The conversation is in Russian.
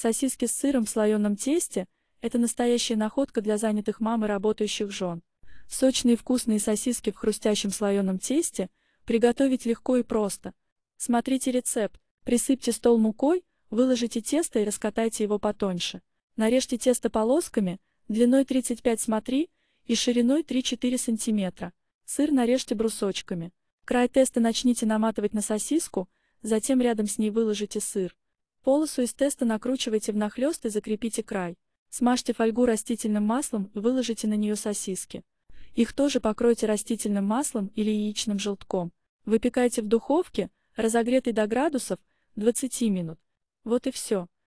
Сосиски с сыром в слоеном тесте – это настоящая находка для занятых мам и работающих жен. Сочные вкусные сосиски в хрустящем слоеном тесте приготовить легко и просто. Смотрите рецепт. Присыпьте стол мукой, выложите тесто и раскатайте его потоньше. Нарежьте тесто полосками, длиной 35 смотри и шириной 3-4 см. Сыр нарежьте брусочками. Край теста начните наматывать на сосиску, затем рядом с ней выложите сыр. Полосу из теста накручивайте внахлёст и закрепите край. Смажьте фольгу растительным маслом и выложите на нее сосиски. Их тоже покройте растительным маслом или яичным желтком. Выпекайте в духовке, разогретой до градусов, 20 минут. Вот и все.